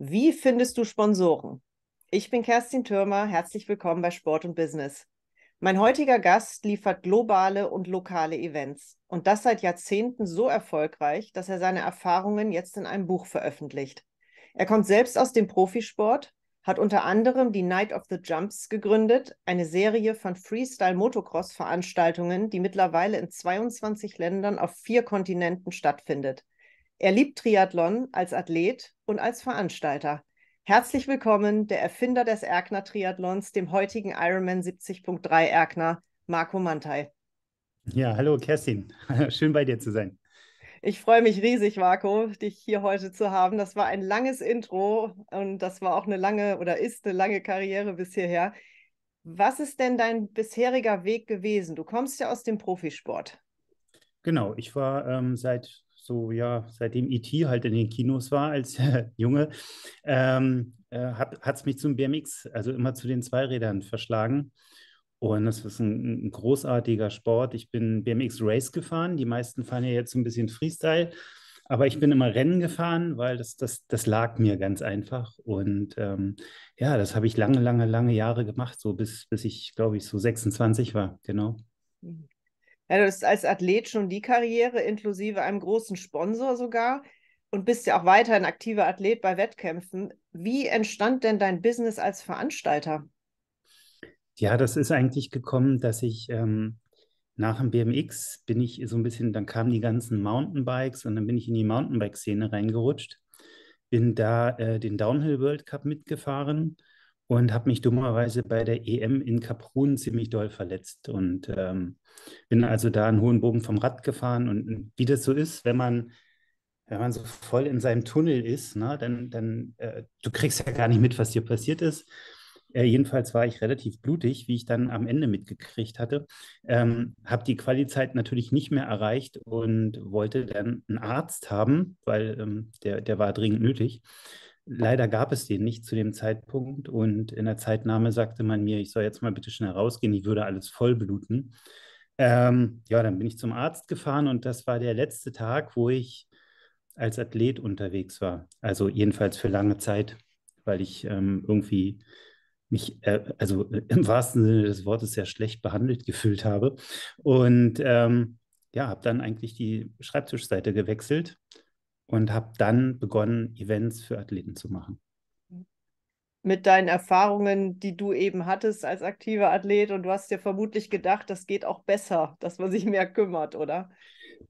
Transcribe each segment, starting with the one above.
Wie findest du Sponsoren? Ich bin Kerstin Thürmer, herzlich willkommen bei Sport und Business. Mein heutiger Gast liefert globale und lokale Events und das seit Jahrzehnten so erfolgreich, dass er seine Erfahrungen jetzt in einem Buch veröffentlicht. Er kommt selbst aus dem Profisport, hat unter anderem die Night of the Jumps gegründet, eine Serie von Freestyle-Motocross-Veranstaltungen, die mittlerweile in 22 Ländern auf vier Kontinenten stattfindet. Er liebt Triathlon als Athlet und als Veranstalter. Herzlich willkommen, der Erfinder des Erkner Triathlons, dem heutigen Ironman 70.3 Erkner, Marco Mantei. Ja, hallo Kerstin. Schön bei dir zu sein. Ich freue mich riesig, Marco, dich hier heute zu haben. Das war ein langes Intro und das war auch eine lange oder ist eine lange Karriere bis hierher. Was ist denn dein bisheriger Weg gewesen? Du kommst ja aus dem Profisport. Genau, ich war ähm, seit so ja, seitdem E.T. halt in den Kinos war als äh, Junge, ähm, äh, hat es mich zum BMX, also immer zu den Zweirädern verschlagen. Und das ist ein, ein, großartiger Sport. Ich bin BMX Race gefahren. Die meisten fahren ja jetzt so ein bisschen Freestyle. Aber ich bin immer Rennen gefahren, weil das, das, das lag mir ganz einfach. Und ähm, ja, das habe ich lange, lange, lange Jahre gemacht, so bis, bis ich, glaube ich, so 26 war. Genau. Mhm. Ja, du hast als Athlet schon die Karriere, inklusive einem großen Sponsor sogar und bist ja auch weiterhin aktiver Athlet bei Wettkämpfen. Wie entstand denn dein Business als Veranstalter? Ja, das ist eigentlich gekommen, dass ich ähm, nach dem BMX bin ich so ein bisschen, dann kamen die ganzen Mountainbikes und dann bin ich in die Mountainbike-Szene reingerutscht. Bin da äh, den Downhill World Cup mitgefahren und habe mich dummerweise bei der EM in Kaprun ziemlich doll verletzt und ähm, bin also da einen hohen Bogen vom Rad gefahren. Und wie das so ist, wenn man wenn man so voll in seinem Tunnel ist, ne, dann, dann äh, du kriegst ja gar nicht mit, was dir passiert ist. Äh, jedenfalls war ich relativ blutig, wie ich dann am Ende mitgekriegt hatte. Ähm, habe die Qualizeit natürlich nicht mehr erreicht und wollte dann einen Arzt haben, weil ähm, der, der war dringend nötig. Leider gab es den nicht zu dem Zeitpunkt und in der Zeitnahme sagte man mir, ich soll jetzt mal bitte schnell rausgehen, ich würde alles vollbluten. Ähm, ja, dann bin ich zum Arzt gefahren und das war der letzte Tag, wo ich als Athlet unterwegs war. Also jedenfalls für lange Zeit, weil ich ähm, irgendwie mich, äh, also im wahrsten Sinne des Wortes, sehr schlecht behandelt gefühlt habe. Und ähm, ja, habe dann eigentlich die Schreibtischseite gewechselt und habe dann begonnen, Events für Athleten zu machen. Mit deinen Erfahrungen, die du eben hattest als aktiver Athlet und du hast dir vermutlich gedacht, das geht auch besser, dass man sich mehr kümmert, oder?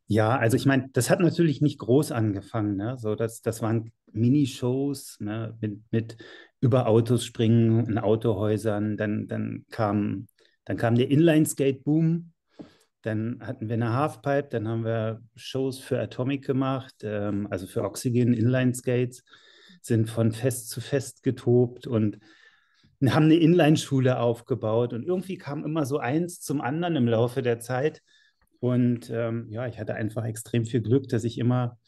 Ja, also ich meine, das hat natürlich nicht groß angefangen. Ne? So, das, das waren Minishows ne? mit, mit über Autos springen in Autohäusern. Dann, dann, kam, dann kam der Inline-Skate-Boom. Dann hatten wir eine Halfpipe, dann haben wir Shows für Atomic gemacht, ähm, also für Oxygen, Inline-Skates, sind von Fest zu Fest getobt und haben eine Inline-Schule aufgebaut. Und irgendwie kam immer so eins zum anderen im Laufe der Zeit. Und ähm, ja, ich hatte einfach extrem viel Glück, dass ich immer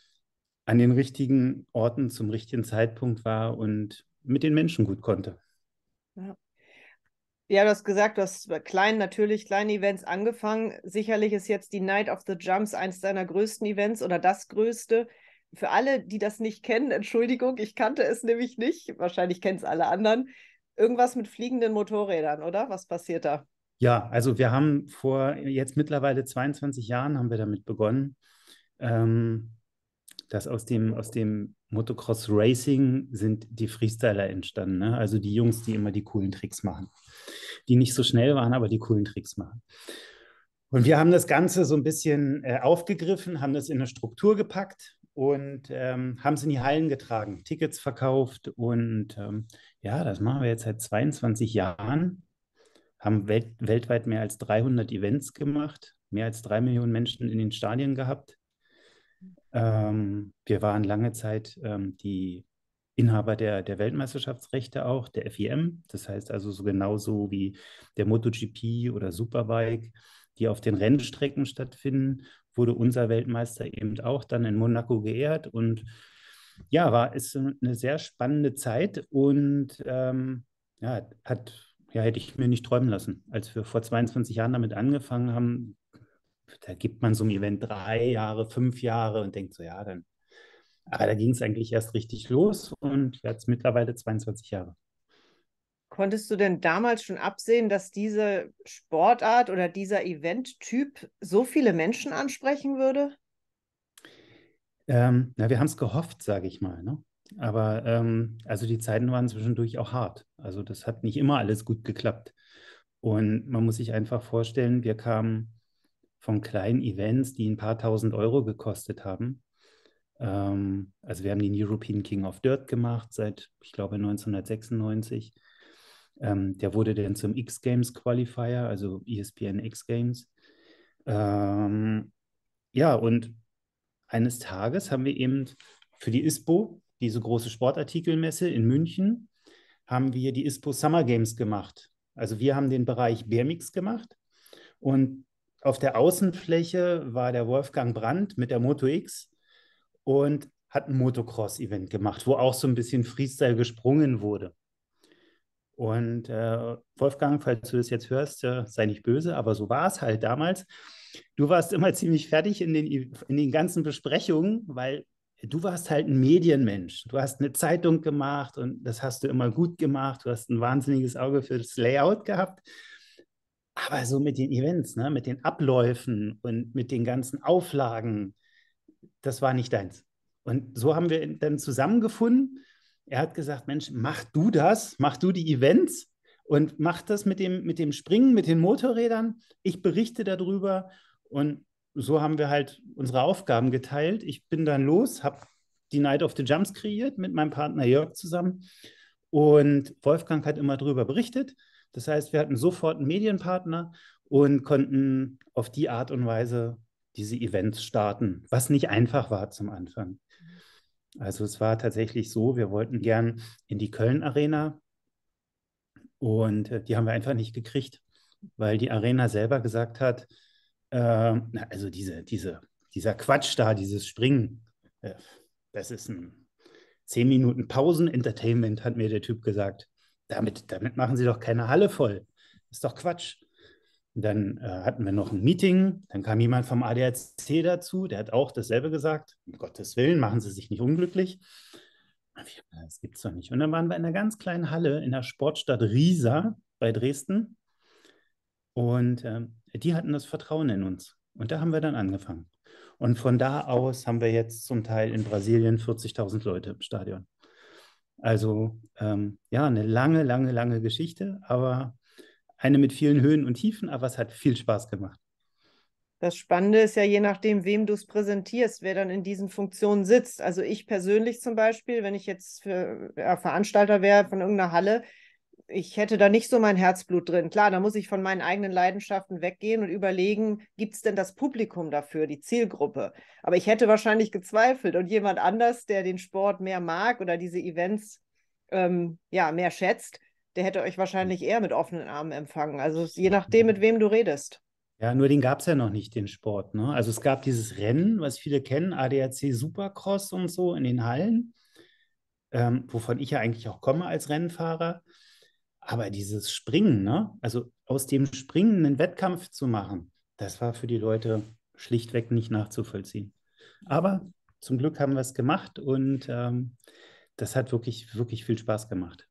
an den richtigen Orten zum richtigen Zeitpunkt war und mit den Menschen gut konnte. Ja. Ja, du hast gesagt, du hast bei kleinen, natürlich kleinen Events angefangen. Sicherlich ist jetzt die Night of the Jumps eines deiner größten Events oder das größte. Für alle, die das nicht kennen, Entschuldigung, ich kannte es nämlich nicht. Wahrscheinlich kennen es alle anderen. Irgendwas mit fliegenden Motorrädern, oder? Was passiert da? Ja, also wir haben vor jetzt mittlerweile 22 Jahren haben wir damit begonnen, ähm, dass aus dem, aus dem Motocross Racing sind die Freestyler entstanden. Ne? Also die Jungs, die immer die coolen Tricks machen. Die nicht so schnell waren, aber die coolen Tricks machen. Und wir haben das Ganze so ein bisschen äh, aufgegriffen, haben das in eine Struktur gepackt und ähm, haben es in die Hallen getragen, Tickets verkauft. Und ähm, ja, das machen wir jetzt seit 22 Jahren. Haben welt weltweit mehr als 300 Events gemacht, mehr als drei Millionen Menschen in den Stadien gehabt ähm, wir waren lange Zeit ähm, die Inhaber der, der Weltmeisterschaftsrechte auch, der FIM. Das heißt also so genauso wie der MotoGP oder Superbike, die auf den Rennstrecken stattfinden, wurde unser Weltmeister eben auch dann in Monaco geehrt. Und ja, war ist eine sehr spannende Zeit und ähm, ja, hat ja, hätte ich mir nicht träumen lassen. Als wir vor 22 Jahren damit angefangen haben, da gibt man so ein Event drei Jahre, fünf Jahre und denkt so, ja, dann. Aber da ging es eigentlich erst richtig los und jetzt mittlerweile 22 Jahre. Konntest du denn damals schon absehen, dass diese Sportart oder dieser Event-Typ so viele Menschen ansprechen würde? Ähm, na, wir haben es gehofft, sage ich mal. Ne? Aber ähm, also die Zeiten waren zwischendurch auch hart. Also das hat nicht immer alles gut geklappt. Und man muss sich einfach vorstellen, wir kamen von kleinen Events, die ein paar tausend Euro gekostet haben. Ähm, also wir haben den European King of Dirt gemacht seit, ich glaube, 1996. Ähm, der wurde dann zum X Games Qualifier, also ESPN X Games. Ähm, ja, und eines Tages haben wir eben für die ISPO, diese große Sportartikelmesse in München, haben wir die ISPO Summer Games gemacht. Also wir haben den Bereich Bärmix gemacht und auf der Außenfläche war der Wolfgang Brandt mit der Moto X und hat ein Motocross-Event gemacht, wo auch so ein bisschen Freestyle gesprungen wurde. Und äh, Wolfgang, falls du das jetzt hörst, äh, sei nicht böse, aber so war es halt damals. Du warst immer ziemlich fertig in den, in den ganzen Besprechungen, weil du warst halt ein Medienmensch. Du hast eine Zeitung gemacht und das hast du immer gut gemacht. Du hast ein wahnsinniges Auge für das Layout gehabt. Aber so mit den Events, ne? mit den Abläufen und mit den ganzen Auflagen, das war nicht deins. Und so haben wir ihn dann zusammengefunden. Er hat gesagt, Mensch, mach du das, mach du die Events und mach das mit dem, mit dem Springen, mit den Motorrädern. Ich berichte darüber. Und so haben wir halt unsere Aufgaben geteilt. Ich bin dann los, habe die Night of the Jumps kreiert mit meinem Partner Jörg zusammen. Und Wolfgang hat immer darüber berichtet. Das heißt, wir hatten sofort einen Medienpartner und konnten auf die Art und Weise diese Events starten, was nicht einfach war zum Anfang. Also es war tatsächlich so, wir wollten gern in die Köln Arena und äh, die haben wir einfach nicht gekriegt, weil die Arena selber gesagt hat, äh, also diese, diese, dieser Quatsch da, dieses Springen, äh, das ist ein 10 Minuten Pausen-Entertainment, hat mir der Typ gesagt damit, damit machen Sie doch keine Halle voll. Ist doch Quatsch. Und dann äh, hatten wir noch ein Meeting, dann kam jemand vom ADAC dazu, der hat auch dasselbe gesagt, um Gottes Willen, machen Sie sich nicht unglücklich. Äh, das gibt es doch nicht. Und dann waren wir in einer ganz kleinen Halle in der Sportstadt Riesa bei Dresden und äh, die hatten das Vertrauen in uns. Und da haben wir dann angefangen. Und von da aus haben wir jetzt zum Teil in Brasilien 40.000 Leute im Stadion. Also ähm, ja, eine lange, lange, lange Geschichte, aber eine mit vielen Höhen und Tiefen, aber es hat viel Spaß gemacht. Das Spannende ist ja, je nachdem, wem du es präsentierst, wer dann in diesen Funktionen sitzt. Also ich persönlich zum Beispiel, wenn ich jetzt für, ja, äh, Veranstalter wäre von irgendeiner Halle, ich hätte da nicht so mein Herzblut drin. Klar, da muss ich von meinen eigenen Leidenschaften weggehen und überlegen, gibt es denn das Publikum dafür, die Zielgruppe? Aber ich hätte wahrscheinlich gezweifelt und jemand anders, der den Sport mehr mag oder diese Events ähm, ja, mehr schätzt, der hätte euch wahrscheinlich eher mit offenen Armen empfangen. Also je nachdem, mit wem du redest. Ja, nur den gab es ja noch nicht, den Sport. Ne? Also es gab dieses Rennen, was viele kennen, ADAC Supercross und so in den Hallen, ähm, wovon ich ja eigentlich auch komme als Rennfahrer. Aber dieses Springen, ne? also aus dem Springen einen Wettkampf zu machen, das war für die Leute schlichtweg nicht nachzuvollziehen. Aber zum Glück haben wir es gemacht und ähm, das hat wirklich, wirklich viel Spaß gemacht.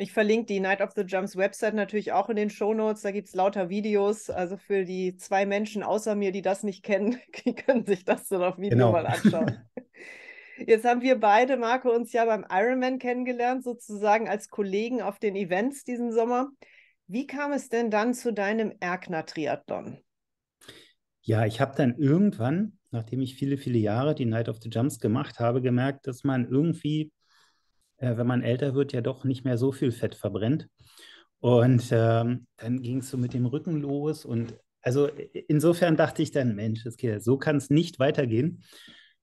Ich verlinke die Night of the Jumps Website natürlich auch in den Show Notes. Da gibt es lauter Videos. Also für die zwei Menschen außer mir, die das nicht kennen, die können sich das dann auf Video genau. mal anschauen. Jetzt haben wir beide, Marco, uns ja beim Ironman kennengelernt, sozusagen als Kollegen auf den Events diesen Sommer. Wie kam es denn dann zu deinem Erkner-Triathlon? Ja, ich habe dann irgendwann, nachdem ich viele, viele Jahre die Night of the Jumps gemacht habe, gemerkt, dass man irgendwie, äh, wenn man älter wird, ja doch nicht mehr so viel Fett verbrennt. Und ähm, dann ging es so mit dem Rücken los. Und also insofern dachte ich dann, Mensch, das geht, so kann es nicht weitergehen.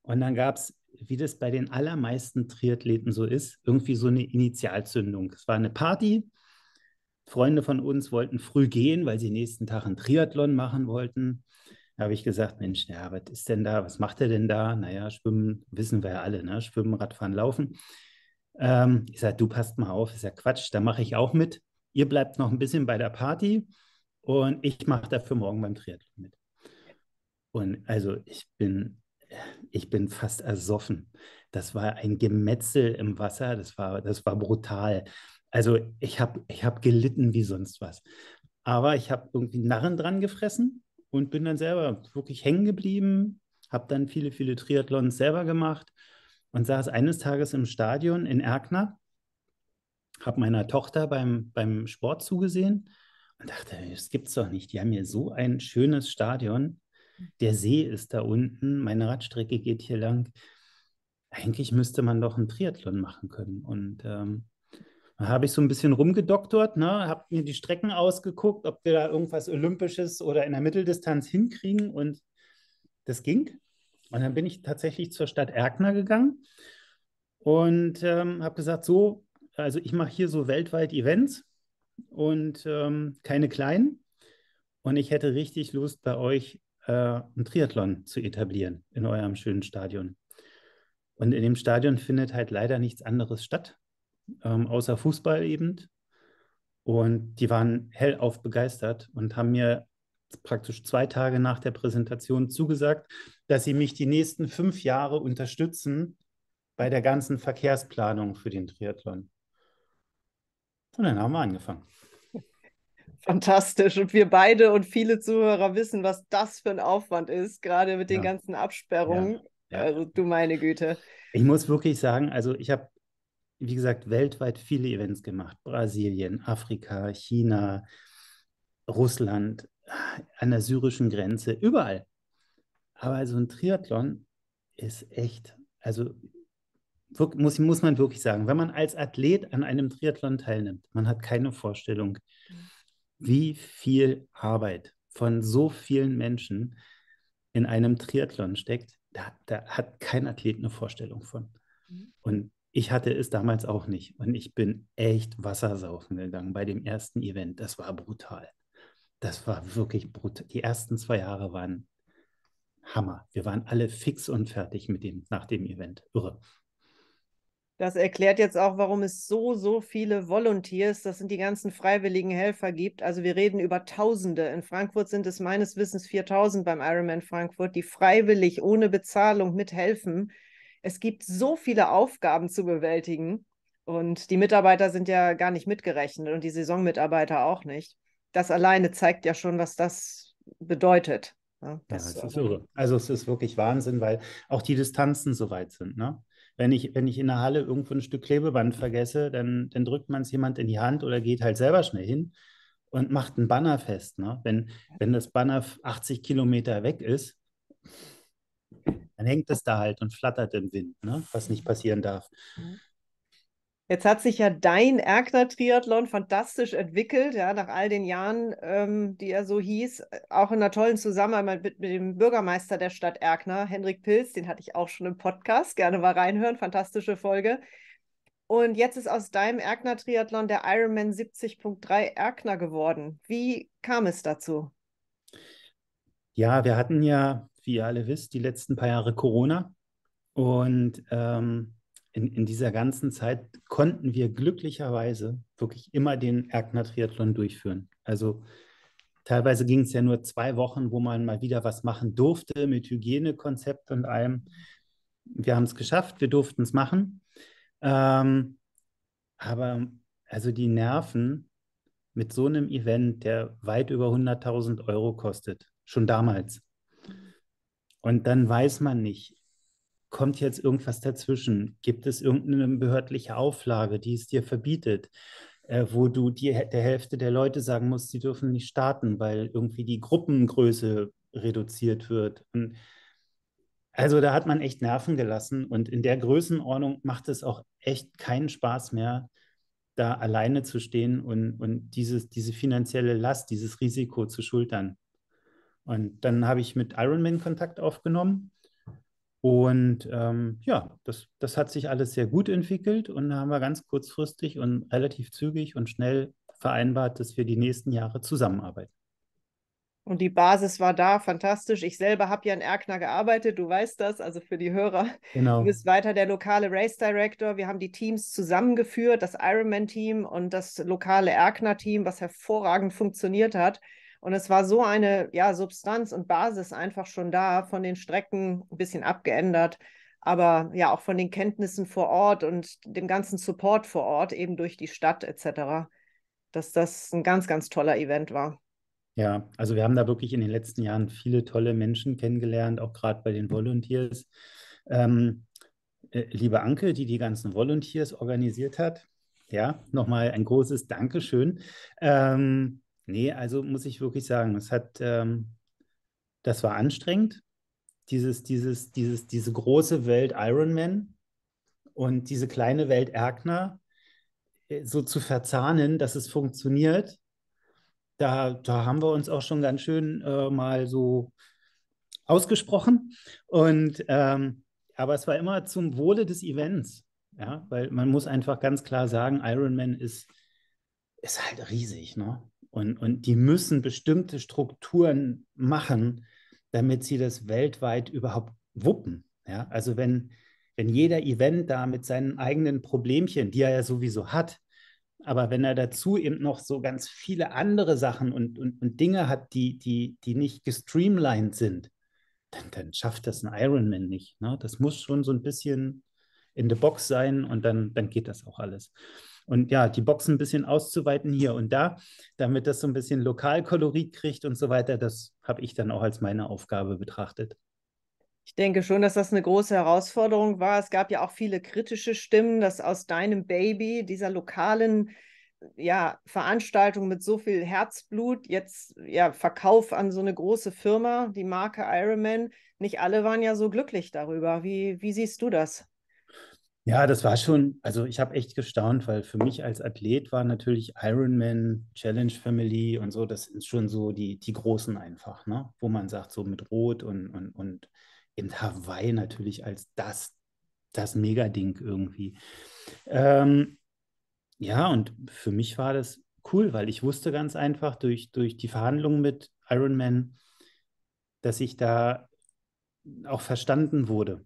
Und dann gab es wie das bei den allermeisten Triathleten so ist, irgendwie so eine Initialzündung. Es war eine Party. Freunde von uns wollten früh gehen, weil sie nächsten Tag einen Triathlon machen wollten. Da habe ich gesagt, Mensch, ja, was ist denn da? Was macht er denn da? Naja, schwimmen wissen wir ja alle, ne? Schwimmen, Radfahren, Laufen. Ähm, ich sage, du passt mal auf, ist ja Quatsch, da mache ich auch mit. Ihr bleibt noch ein bisschen bei der Party und ich mache dafür morgen beim Triathlon mit. Und also ich bin ich bin fast ersoffen. Das war ein Gemetzel im Wasser, das war, das war brutal. Also ich habe ich hab gelitten wie sonst was. Aber ich habe irgendwie Narren dran gefressen und bin dann selber wirklich hängen geblieben, habe dann viele, viele Triathlons selber gemacht und saß eines Tages im Stadion in Erkner, habe meiner Tochter beim, beim Sport zugesehen und dachte, das gibt's doch nicht. Die haben hier so ein schönes Stadion der See ist da unten, meine Radstrecke geht hier lang. Eigentlich müsste man doch einen Triathlon machen können. Und ähm, da habe ich so ein bisschen rumgedoktort, ne? habe mir die Strecken ausgeguckt, ob wir da irgendwas Olympisches oder in der Mitteldistanz hinkriegen. Und das ging. Und dann bin ich tatsächlich zur Stadt Erkner gegangen und ähm, habe gesagt, so, also ich mache hier so weltweit Events und ähm, keine kleinen. Und ich hätte richtig Lust, bei euch äh, einen Triathlon zu etablieren in eurem schönen Stadion. Und in dem Stadion findet halt leider nichts anderes statt, ähm, außer Fußball eben. Und die waren hellauf begeistert und haben mir praktisch zwei Tage nach der Präsentation zugesagt, dass sie mich die nächsten fünf Jahre unterstützen bei der ganzen Verkehrsplanung für den Triathlon. Und dann haben wir angefangen. Fantastisch. Und wir beide und viele Zuhörer wissen, was das für ein Aufwand ist, gerade mit den ja. ganzen Absperrungen. Ja. Ja. Also du meine Güte. Ich muss wirklich sagen, also ich habe, wie gesagt, weltweit viele Events gemacht. Brasilien, Afrika, China, Russland, an der syrischen Grenze, überall. Aber so ein Triathlon ist echt, also muss, muss man wirklich sagen, wenn man als Athlet an einem Triathlon teilnimmt, man hat keine Vorstellung, wie viel Arbeit von so vielen Menschen in einem Triathlon steckt, da, da, hat kein Athlet eine Vorstellung von. Mhm. Und ich hatte es damals auch nicht. Und ich bin echt Wassersaufen gegangen bei dem ersten Event. Das war brutal. Das war wirklich brutal. Die ersten zwei Jahre waren Hammer. Wir waren alle fix und fertig mit dem, nach dem Event. Irre. Das erklärt jetzt auch, warum es so, so viele Volunteers, das sind die ganzen freiwilligen Helfer gibt. Also wir reden über Tausende. In Frankfurt sind es meines Wissens 4000 beim Ironman Frankfurt, die freiwillig ohne Bezahlung mithelfen. Es gibt so viele Aufgaben zu bewältigen und die Mitarbeiter sind ja gar nicht mitgerechnet und die Saisonmitarbeiter auch nicht. Das alleine zeigt ja schon, was das bedeutet. Ne? Ja, das ja, äh, ist irre. Also es ist wirklich Wahnsinn, weil auch die Distanzen so weit sind. Ne? wenn ich, wenn ich in der Halle irgendwo ein Stück Klebeband vergesse, dann, dann drückt man es jemand in die Hand oder geht halt selber schnell hin und macht ein Banner fest. Ne? Wenn, wenn das Banner 80 Kilometer weg ist, dann hängt es da halt und flattert im Wind, ne? was nicht passieren darf. Jetzt hat sich ja dein Erkner-Triathlon fantastisch entwickelt, ja, nach all den Jahren, ähm, die er so hieß, äh, auch in einer tollen Zusammenarbeit mit, mit, dem Bürgermeister der Stadt Erkner, Hendrik Pilz, den hatte ich auch schon im Podcast, gerne mal reinhören, fantastische Folge. Und jetzt ist aus deinem Erkner-Triathlon der Ironman 70.3 Erkner geworden. Wie kam es dazu? Ja, wir hatten ja, wie ihr alle wisst, die letzten paar Jahre Corona und ähm in, in dieser ganzen Zeit konnten wir glücklicherweise wirklich immer den Erkner Triathlon durchführen. Also teilweise ging es ja nur zwei Wochen, wo man mal wieder was machen durfte mit Hygienekonzept und allem. Wir haben es geschafft, wir durften es machen. Ähm, aber also die Nerven mit so einem Event, der weit über 100.000 Euro kostet, schon damals. Und dann weiß man nicht, kommt jetzt irgendwas dazwischen? Gibt es irgendeine behördliche Auflage, die es dir verbietet? Äh, wo du die, der Hälfte der Leute sagen musst, sie dürfen nicht starten, weil irgendwie die Gruppengröße reduziert wird. Und also da hat man echt Nerven gelassen und in der Größenordnung macht es auch echt keinen Spaß mehr, da alleine zu stehen und, und dieses, diese finanzielle Last, dieses Risiko zu schultern. Und dann habe ich mit Ironman Kontakt aufgenommen und ähm, ja, das, das hat sich alles sehr gut entwickelt und haben wir ganz kurzfristig und relativ zügig und schnell vereinbart, dass wir die nächsten Jahre zusammenarbeiten. Und die Basis war da, fantastisch. Ich selber habe ja in Erkner gearbeitet, du weißt das, also für die Hörer. Genau. Du bist weiter der lokale Race Director. Wir haben die Teams zusammengeführt, das Ironman-Team und das lokale Erkner-Team, was hervorragend funktioniert hat. Und es war so eine ja, Substanz und Basis einfach schon da, von den Strecken ein bisschen abgeändert, aber ja auch von den Kenntnissen vor Ort und dem ganzen Support vor Ort, eben durch die Stadt etc., dass das ein ganz, ganz toller Event war. Ja, also wir haben da wirklich in den letzten Jahren viele tolle Menschen kennengelernt, auch gerade bei den Volunteers. Ähm, äh, liebe Anke, die die ganzen Volunteers organisiert hat, ja, nochmal ein großes Dankeschön. Ähm, Nee, also muss ich wirklich sagen, es hat, ähm, das war anstrengend. Dieses, dieses, dieses, diese große Welt Iron Man und diese kleine Welt Erkner äh, so zu verzahnen, dass es funktioniert. Da, da haben wir uns auch schon ganz schön äh, mal so ausgesprochen. Und ähm, aber es war immer zum Wohle des Events. Ja, weil man muss einfach ganz klar sagen, Ironman ist, ist halt riesig, ne? Und, und die müssen bestimmte Strukturen machen, damit sie das weltweit überhaupt wuppen. Ja? Also wenn, wenn jeder Event da mit seinen eigenen Problemchen, die er ja sowieso hat, aber wenn er dazu eben noch so ganz viele andere Sachen und, und, und Dinge hat, die, die, die nicht gestreamlined sind, dann, dann schafft das ein Ironman nicht. Ne? Das muss schon so ein bisschen in the Box sein und dann, dann geht das auch alles. Und ja, die Boxen ein bisschen auszuweiten hier und da, damit das so ein bisschen Lokalkolorit kriegt und so weiter, das habe ich dann auch als meine Aufgabe betrachtet. Ich denke schon, dass das eine große Herausforderung war. Es gab ja auch viele kritische Stimmen, dass aus deinem Baby, dieser lokalen ja, Veranstaltung mit so viel Herzblut, jetzt ja, Verkauf an so eine große Firma, die Marke Ironman, nicht alle waren ja so glücklich darüber. Wie, wie siehst du das? Ja, das war schon, also ich habe echt gestaunt, weil für mich als Athlet war natürlich Ironman, Challenge Family und so, das ist schon so die, die Großen einfach, ne? wo man sagt, so mit Rot und, und, und eben Hawaii natürlich als das, das Megading irgendwie. Ähm, ja, und für mich war das cool, weil ich wusste ganz einfach durch, durch die Verhandlungen mit Ironman, dass ich da auch verstanden wurde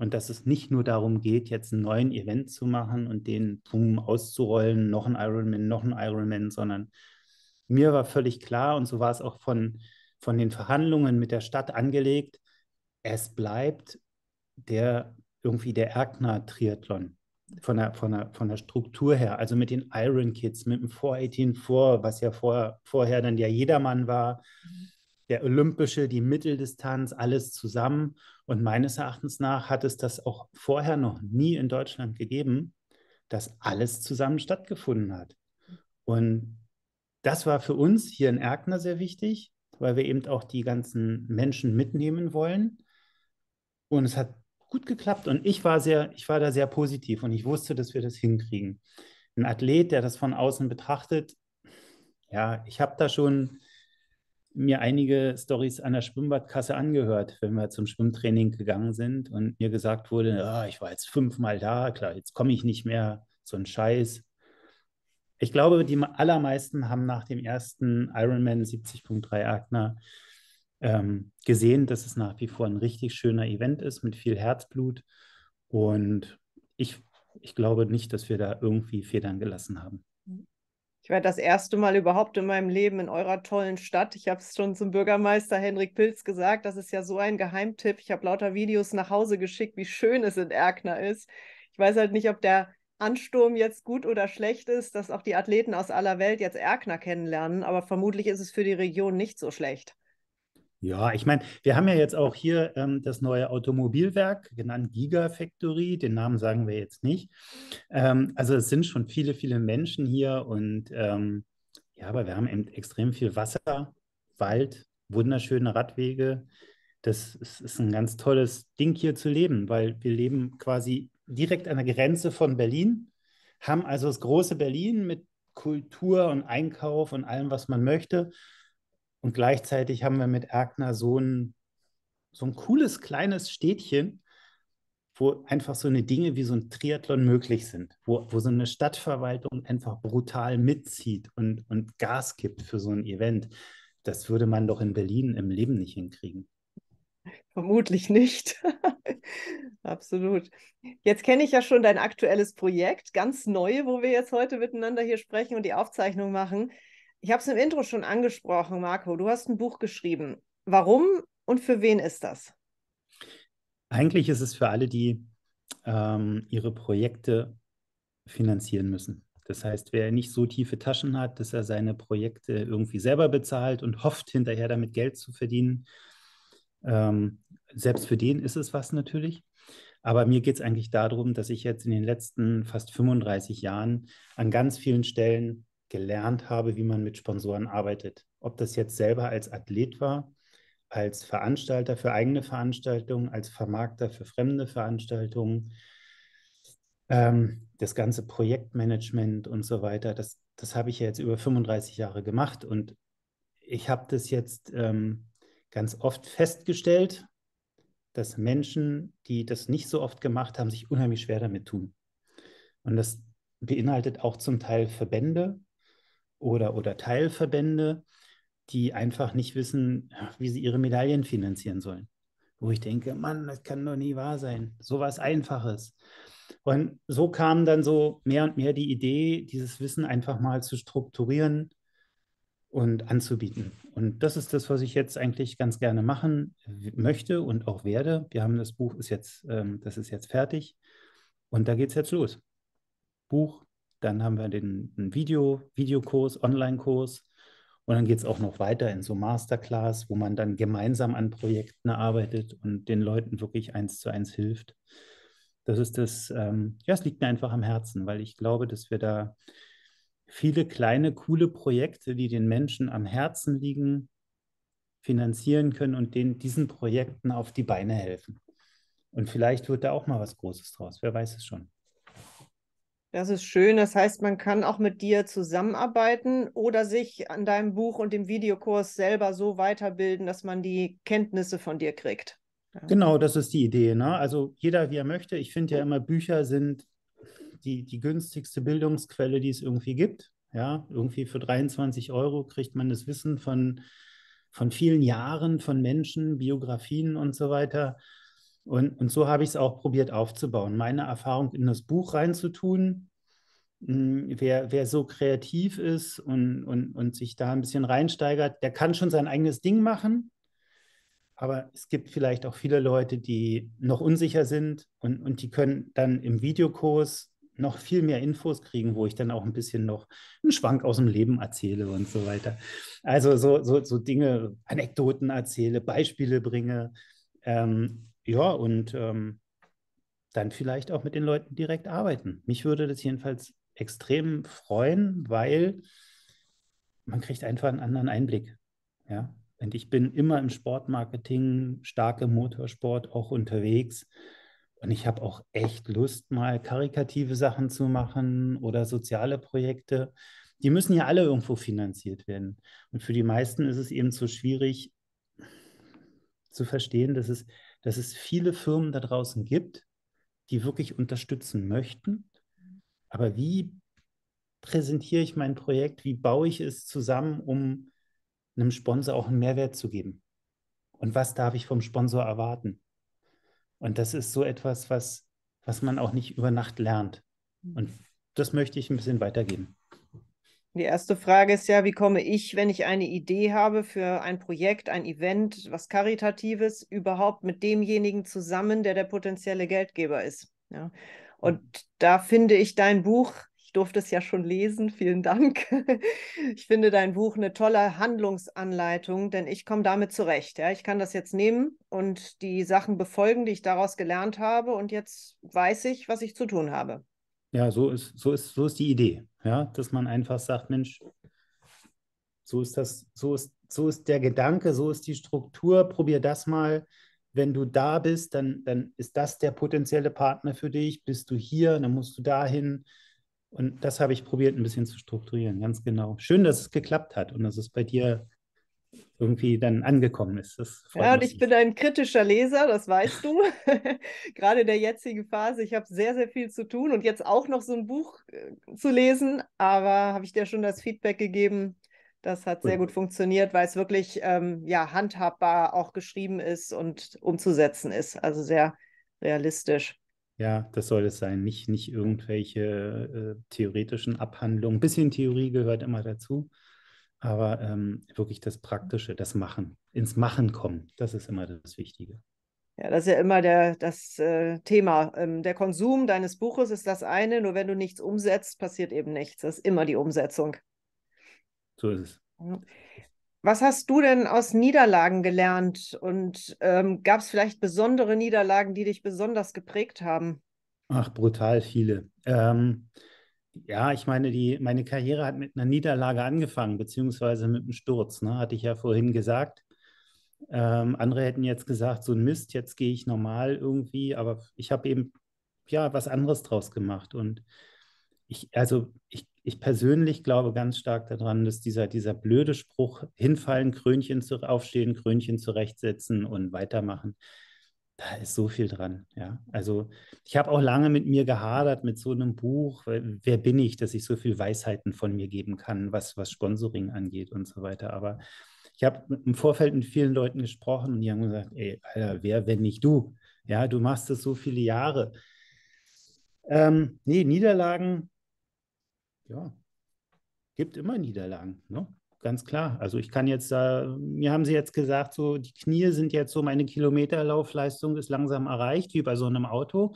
und dass es nicht nur darum geht, jetzt einen neuen Event zu machen und den boom auszurollen, noch ein Ironman, noch ein Ironman, sondern mir war völlig klar und so war es auch von, von den Verhandlungen mit der Stadt angelegt, es bleibt der irgendwie der Erkner Triathlon von der, von, der, von der Struktur her, also mit den Iron Kids, mit dem 418 vor, was ja vor, vorher dann ja jedermann war, mhm. der Olympische, die Mitteldistanz, alles zusammen und meines Erachtens nach hat es das auch vorher noch nie in Deutschland gegeben, dass alles zusammen stattgefunden hat. Und das war für uns hier in Erkner sehr wichtig, weil wir eben auch die ganzen Menschen mitnehmen wollen. Und es hat gut geklappt und ich war sehr, ich war da sehr positiv und ich wusste, dass wir das hinkriegen. Ein Athlet, der das von außen betrachtet, ja, ich habe da schon mir einige Stories an der Schwimmbadkasse angehört, wenn wir zum Schwimmtraining gegangen sind und mir gesagt wurde, ah, ich war jetzt fünfmal da, klar, jetzt komme ich nicht mehr, so ein Scheiß. Ich glaube, die allermeisten haben nach dem ersten Ironman 70.3 Agner ähm, gesehen, dass es nach wie vor ein richtig schöner Event ist mit viel Herzblut. Und ich, ich glaube nicht, dass wir da irgendwie Federn gelassen haben. Ich war das erste Mal überhaupt in meinem Leben in eurer tollen Stadt. Ich habe es schon zum Bürgermeister Henrik Pilz gesagt. Das ist ja so ein Geheimtipp. Ich habe lauter Videos nach Hause geschickt, wie schön es in Erkner ist. Ich weiß halt nicht, ob der Ansturm jetzt gut oder schlecht ist, dass auch die Athleten aus aller Welt jetzt Erkner kennenlernen. Aber vermutlich ist es für die Region nicht so schlecht. Ja, ich meine, wir haben ja jetzt auch hier ähm, das neue Automobilwerk, genannt Gigafactory. Den Namen sagen wir jetzt nicht. Ähm, also es sind schon viele, viele Menschen hier und ähm, ja, aber wir haben eben extrem viel Wasser, Wald, wunderschöne Radwege. Das ist, ist ein ganz tolles Ding hier zu leben, weil wir leben quasi direkt an der Grenze von Berlin, haben also das große Berlin mit Kultur und Einkauf und allem, was man möchte und gleichzeitig haben wir mit Erkner so ein, so ein cooles kleines Städtchen, wo einfach so eine Dinge wie so ein Triathlon möglich sind, wo, wo so eine Stadtverwaltung einfach brutal mitzieht und, und Gas gibt für so ein Event. Das würde man doch in Berlin im Leben nicht hinkriegen. Vermutlich nicht. Absolut. Jetzt kenne ich ja schon dein aktuelles Projekt, ganz neu, wo wir jetzt heute miteinander hier sprechen und die Aufzeichnung machen. Ich habe es im Intro schon angesprochen, Marco. Du hast ein Buch geschrieben. Warum und für wen ist das? Eigentlich ist es für alle, die ähm, ihre Projekte finanzieren müssen. Das heißt, wer nicht so tiefe Taschen hat, dass er seine Projekte irgendwie selber bezahlt und hofft, hinterher damit Geld zu verdienen, ähm, selbst für den ist es was natürlich. Aber mir geht es eigentlich darum, dass ich jetzt in den letzten fast 35 Jahren an ganz vielen Stellen gelernt habe, wie man mit Sponsoren arbeitet. Ob das jetzt selber als Athlet war, als Veranstalter für eigene Veranstaltungen, als Vermarkter für fremde Veranstaltungen, ähm, das ganze Projektmanagement und so weiter, das, das habe ich jetzt über 35 Jahre gemacht und ich habe das jetzt ähm, ganz oft festgestellt, dass Menschen, die das nicht so oft gemacht haben, sich unheimlich schwer damit tun. Und das beinhaltet auch zum Teil Verbände, oder, oder Teilverbände, die einfach nicht wissen, wie sie ihre Medaillen finanzieren sollen. Wo ich denke, Mann, das kann doch nie wahr sein. So was Einfaches. Und so kam dann so mehr und mehr die Idee, dieses Wissen einfach mal zu strukturieren und anzubieten. Und das ist das, was ich jetzt eigentlich ganz gerne machen möchte und auch werde. Wir haben das Buch, ist jetzt, ähm, das ist jetzt fertig. Und da geht es jetzt los. Buch, dann haben wir den, den Video, Videokurs, Online-Kurs. Und dann geht es auch noch weiter in so Masterclass, wo man dann gemeinsam an Projekten arbeitet und den Leuten wirklich eins zu eins hilft. Das ist das, ähm, ja, es liegt mir einfach am Herzen, weil ich glaube, dass wir da viele kleine, coole Projekte, die den Menschen am Herzen liegen, finanzieren können und den, diesen Projekten auf die Beine helfen. Und vielleicht wird da auch mal was Großes draus, wer weiß es schon. Das ist schön. Das heißt, man kann auch mit dir zusammenarbeiten oder sich an deinem Buch und dem Videokurs selber so weiterbilden, dass man die Kenntnisse von dir kriegt. Genau, das ist die Idee. Ne? Also jeder, wie er möchte. Ich finde ja immer, Bücher sind die, die günstigste Bildungsquelle, die es irgendwie gibt. Ja, irgendwie für 23 Euro kriegt man das Wissen von, von vielen Jahren, von Menschen, Biografien und so weiter. Und, und so habe ich es auch probiert aufzubauen, meine Erfahrung in das Buch reinzutun. Hm, wer, wer so kreativ ist und, und, und sich da ein bisschen reinsteigert, der kann schon sein eigenes Ding machen. Aber es gibt vielleicht auch viele Leute, die noch unsicher sind und, und die können dann im Videokurs noch viel mehr Infos kriegen, wo ich dann auch ein bisschen noch einen Schwank aus dem Leben erzähle und so weiter. Also so, so, so Dinge, Anekdoten erzähle, Beispiele bringe. Ähm, ja, und ähm, dann vielleicht auch mit den Leuten direkt arbeiten. Mich würde das jedenfalls extrem freuen, weil man kriegt einfach einen anderen Einblick. Ja? Und ich bin immer im Sportmarketing, starke Motorsport auch unterwegs. Und ich habe auch echt Lust, mal karikative Sachen zu machen oder soziale Projekte. Die müssen ja alle irgendwo finanziert werden. Und für die meisten ist es eben so schwierig zu verstehen, dass es dass es viele Firmen da draußen gibt, die wirklich unterstützen möchten. Aber wie präsentiere ich mein Projekt? Wie baue ich es zusammen, um einem Sponsor auch einen Mehrwert zu geben? Und was darf ich vom Sponsor erwarten? Und das ist so etwas, was, was man auch nicht über Nacht lernt. Und das möchte ich ein bisschen weitergeben. Die erste Frage ist ja, wie komme ich, wenn ich eine Idee habe für ein Projekt, ein Event, was Karitatives, überhaupt mit demjenigen zusammen, der der potenzielle Geldgeber ist? Ja. Und mhm. da finde ich dein Buch, ich durfte es ja schon lesen, vielen Dank. Ich finde dein Buch eine tolle Handlungsanleitung, denn ich komme damit zurecht. Ja. Ich kann das jetzt nehmen und die Sachen befolgen, die ich daraus gelernt habe und jetzt weiß ich, was ich zu tun habe. Ja, so ist, so ist, so ist die Idee. Ja, dass man einfach sagt, Mensch, so ist das, so ist, so ist der Gedanke, so ist die Struktur, probier das mal. Wenn du da bist, dann, dann ist das der potenzielle Partner für dich. Bist du hier, dann musst du dahin. Und das habe ich probiert, ein bisschen zu strukturieren, ganz genau. Schön, dass es geklappt hat und dass es bei dir irgendwie dann angekommen ist. ja, und ich bin ein kritischer Leser, das weißt du. Gerade in der jetzigen Phase, ich habe sehr, sehr viel zu tun und jetzt auch noch so ein Buch äh, zu lesen, aber habe ich dir schon das Feedback gegeben. Das hat cool. sehr gut funktioniert, weil es wirklich ähm, ja, handhabbar auch geschrieben ist und umzusetzen ist. Also sehr realistisch. Ja, das soll es sein. Nicht, nicht irgendwelche äh, theoretischen Abhandlungen. Ein bisschen Theorie gehört immer dazu aber ähm, wirklich das Praktische, das Machen, ins Machen kommen, das ist immer das Wichtige. Ja, das ist ja immer der, das äh, Thema. Ähm, der Konsum deines Buches ist das eine, nur wenn du nichts umsetzt, passiert eben nichts. Das ist immer die Umsetzung. So ist es. Mhm. Was hast du denn aus Niederlagen gelernt und ähm, gab es vielleicht besondere Niederlagen, die dich besonders geprägt haben? Ach, brutal viele. Ähm, ja, ich meine, die, meine Karriere hat mit einer Niederlage angefangen, beziehungsweise mit einem Sturz, ne? hatte ich ja vorhin gesagt. Ähm, andere hätten jetzt gesagt, so ein Mist, jetzt gehe ich normal irgendwie, aber ich habe eben ja was anderes draus gemacht. Und ich, also ich, ich persönlich glaube ganz stark daran, dass dieser, dieser blöde Spruch, hinfallen, Krönchen zu, aufstehen, Krönchen zurechtsetzen und weitermachen, da ist so viel dran, ja. Also ich habe auch lange mit mir gehadert, mit so einem Buch, wer bin ich, dass ich so viel Weisheiten von mir geben kann, was, was Sponsoring angeht und so weiter. Aber ich habe im Vorfeld mit vielen Leuten gesprochen und die haben gesagt, ey, Alter, wer, wenn nicht du? Ja, du machst das so viele Jahre. Ähm, nee, Niederlagen, ja, gibt immer Niederlagen, ne? ganz klar. Also ich kann jetzt, äh, mir haben sie jetzt gesagt, so die Knie sind jetzt so, meine Kilometerlaufleistung ist langsam erreicht, wie bei so einem Auto.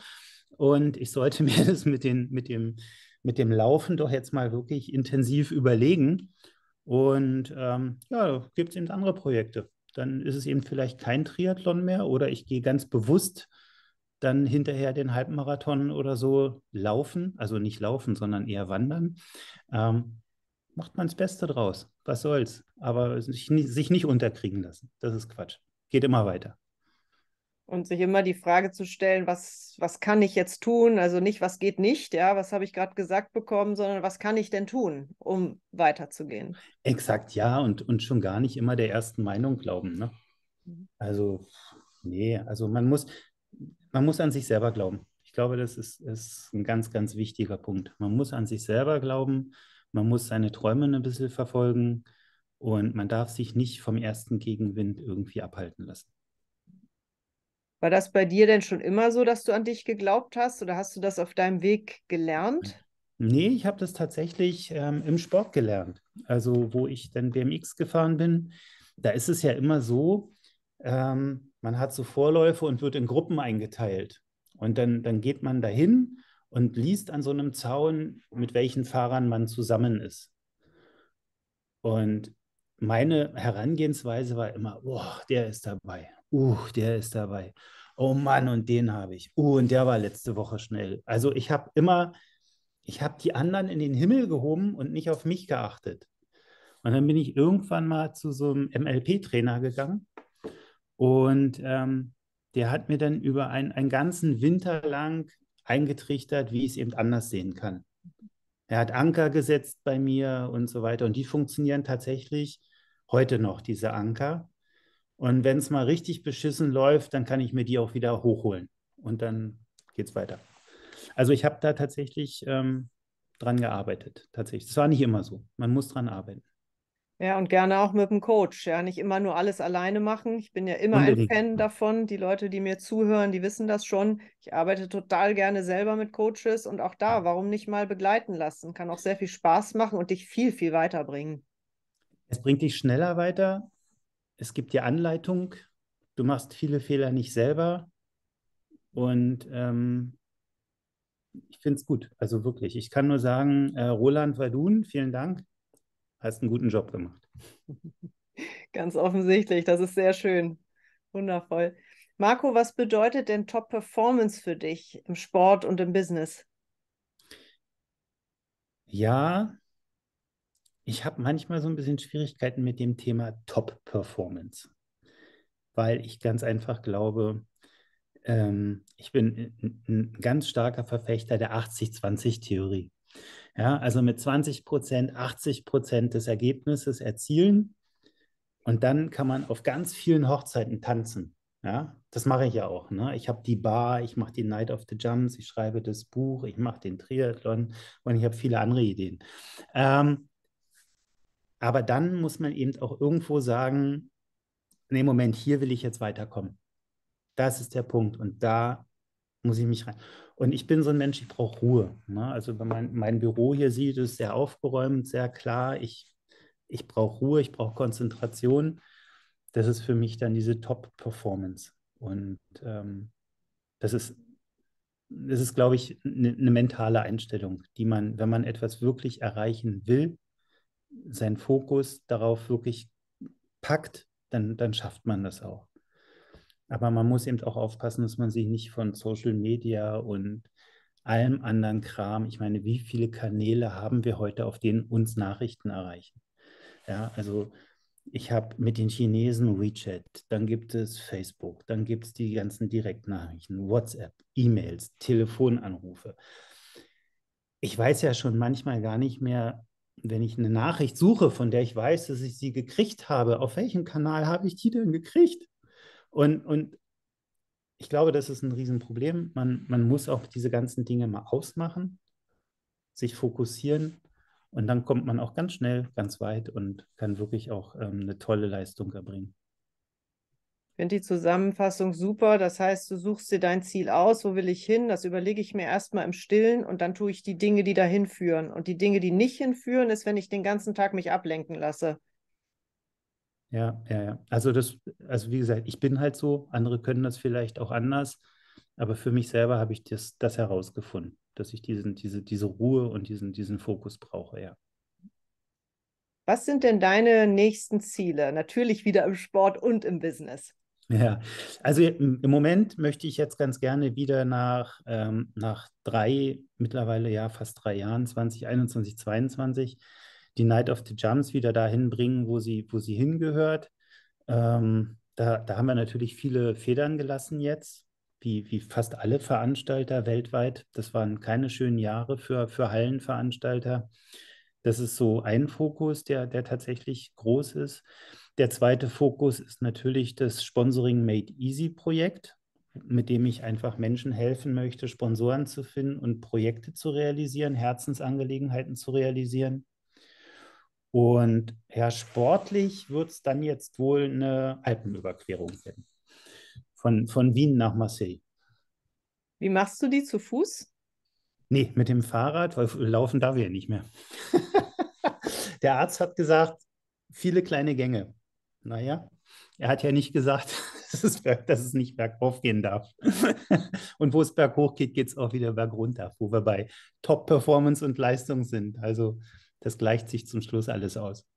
Und ich sollte mir das mit, den, mit, dem, mit dem Laufen doch jetzt mal wirklich intensiv überlegen. Und ähm, ja, gibt es eben andere Projekte. Dann ist es eben vielleicht kein Triathlon mehr oder ich gehe ganz bewusst dann hinterher den Halbmarathon oder so laufen, also nicht laufen, sondern eher wandern. Ähm, macht man das Beste draus. Was soll's? Aber sich, sich nicht unterkriegen lassen. Das ist Quatsch. Geht immer weiter. Und sich immer die Frage zu stellen, was, was kann ich jetzt tun? Also nicht, was geht nicht, ja, was habe ich gerade gesagt bekommen, sondern was kann ich denn tun, um weiterzugehen? Exakt, ja, und, und schon gar nicht immer der ersten Meinung glauben. Ne? Mhm. Also, nee, also man muss, man muss an sich selber glauben. Ich glaube, das ist, ist ein ganz, ganz wichtiger Punkt. Man muss an sich selber glauben man muss seine Träume ein bisschen verfolgen und man darf sich nicht vom ersten Gegenwind irgendwie abhalten lassen. War das bei dir denn schon immer so, dass du an dich geglaubt hast oder hast du das auf deinem Weg gelernt? Nee, ich habe das tatsächlich ähm, im Sport gelernt. Also wo ich dann BMX gefahren bin, da ist es ja immer so, ähm, man hat so Vorläufe und wird in Gruppen eingeteilt. Und dann, dann geht man dahin und liest an so einem Zaun, mit welchen Fahrern man zusammen ist. Und meine Herangehensweise war immer, oh, der ist dabei, uh, der ist dabei, oh Mann, und den habe ich, uh, und der war letzte Woche schnell. Also ich habe immer, ich habe die anderen in den Himmel gehoben und nicht auf mich geachtet. Und dann bin ich irgendwann mal zu so einem MLP-Trainer gegangen und ähm, der hat mir dann über ein, einen ganzen Winter lang eingetrichtert, wie ich es eben anders sehen kann. Er hat Anker gesetzt bei mir und so weiter. Und die funktionieren tatsächlich heute noch, diese Anker. Und wenn es mal richtig beschissen läuft, dann kann ich mir die auch wieder hochholen. Und dann geht es weiter. Also ich habe da tatsächlich ähm, dran gearbeitet. Tatsächlich. Es war nicht immer so. Man muss dran arbeiten. Ja, und gerne auch mit dem Coach. Ja, nicht immer nur alles alleine machen. Ich bin ja immer ein Fan davon. Die Leute, die mir zuhören, die wissen das schon. Ich arbeite total gerne selber mit Coaches und auch da, warum nicht mal begleiten lassen? Kann auch sehr viel Spaß machen und dich viel, viel weiterbringen. Es bringt dich schneller weiter. Es gibt dir Anleitung. Du machst viele Fehler nicht selber. Und ähm, ich finde es gut. Also wirklich. Ich kann nur sagen, äh, Roland Wadun, vielen Dank hast einen guten Job gemacht. Ganz offensichtlich, das ist sehr schön. Wundervoll. Marco, was bedeutet denn Top Performance für dich im Sport und im Business? Ja, ich habe manchmal so ein bisschen Schwierigkeiten mit dem Thema Top Performance, weil ich ganz einfach glaube, ähm, ich bin ein, ein ganz starker Verfechter der 80-20-Theorie. Ja, also mit 20 Prozent, 80 Prozent des Ergebnisses erzielen. Und dann kann man auf ganz vielen Hochzeiten tanzen. Ja, das mache ich ja auch. Ne? Ich habe die Bar, ich mache die Night of the Jumps, ich schreibe das Buch, ich mache den Triathlon und ich habe viele andere Ideen. Ähm, aber dann muss man eben auch irgendwo sagen, nee, Moment, hier will ich jetzt weiterkommen. Das ist der Punkt und da muss ich mich rein. Und ich bin so ein Mensch, ich brauche Ruhe. Ne? Also wenn man mein Büro hier sieht, ist sehr aufgeräumt, sehr klar. Ich, ich brauche Ruhe, ich brauche Konzentration. Das ist für mich dann diese Top-Performance. Und ähm, das ist, das ist, glaube ich, eine ne mentale Einstellung, die man, wenn man etwas wirklich erreichen will, seinen Fokus darauf wirklich packt, dann, dann schafft man das auch. Aber man muss eben auch aufpassen, dass man sich nicht von Social Media und allem anderen Kram, ich meine, wie viele Kanäle haben wir heute, auf denen uns Nachrichten erreichen? Ja, also ich habe mit den Chinesen WeChat, dann gibt es Facebook, dann gibt es die ganzen Direktnachrichten, WhatsApp, E-Mails, Telefonanrufe. Ich weiß ja schon manchmal gar nicht mehr, wenn ich eine Nachricht suche, von der ich weiß, dass ich sie gekriegt habe, auf welchem Kanal habe ich die denn gekriegt? Und, und ich glaube, das ist ein Riesenproblem. Man, man muss auch diese ganzen Dinge mal ausmachen, sich fokussieren und dann kommt man auch ganz schnell, ganz weit und kann wirklich auch ähm, eine tolle Leistung erbringen. Ich finde die Zusammenfassung super. Das heißt, du suchst dir dein Ziel aus, wo will ich hin? Das überlege ich mir erstmal im Stillen und dann tue ich die Dinge, die dahin führen. Und die Dinge, die nicht hinführen, ist, wenn ich den ganzen Tag mich ablenken lasse. Ja, ja, ja. Also das, also wie gesagt, ich bin halt so, andere können das vielleicht auch anders, aber für mich selber habe ich das, das herausgefunden, dass ich diesen, diese, diese Ruhe und diesen, diesen Fokus brauche, ja. Was sind denn deine nächsten Ziele? Natürlich wieder im Sport und im Business. Ja, also im Moment möchte ich jetzt ganz gerne wieder nach, ähm, nach drei, mittlerweile ja fast drei Jahren, 2021, 2022, die Night of the Jumps wieder dahin bringen, wo sie, wo sie hingehört. Ähm, da, da haben wir natürlich viele Federn gelassen jetzt, wie, wie fast alle Veranstalter weltweit. Das waren keine schönen Jahre für, für Hallenveranstalter. Das ist so ein Fokus, der, der tatsächlich groß ist. Der zweite Fokus ist natürlich das Sponsoring Made Easy Projekt, mit dem ich einfach Menschen helfen möchte, Sponsoren zu finden und Projekte zu realisieren, Herzensangelegenheiten zu realisieren. Und ja, sportlich wird es dann jetzt wohl eine Alpenüberquerung werden. Von, von Wien nach Marseille. Wie machst du die zu Fuß? Nee, mit dem Fahrrad, weil laufen darf ich ja nicht mehr. Der Arzt hat gesagt, viele kleine Gänge. Naja, er hat ja nicht gesagt, dass es, dass es nicht bergauf gehen darf. und wo es berghoch geht, geht es auch wieder bergunter, wo wir bei Top-Performance und Leistung sind. Also das gleicht sich zum Schluss alles aus.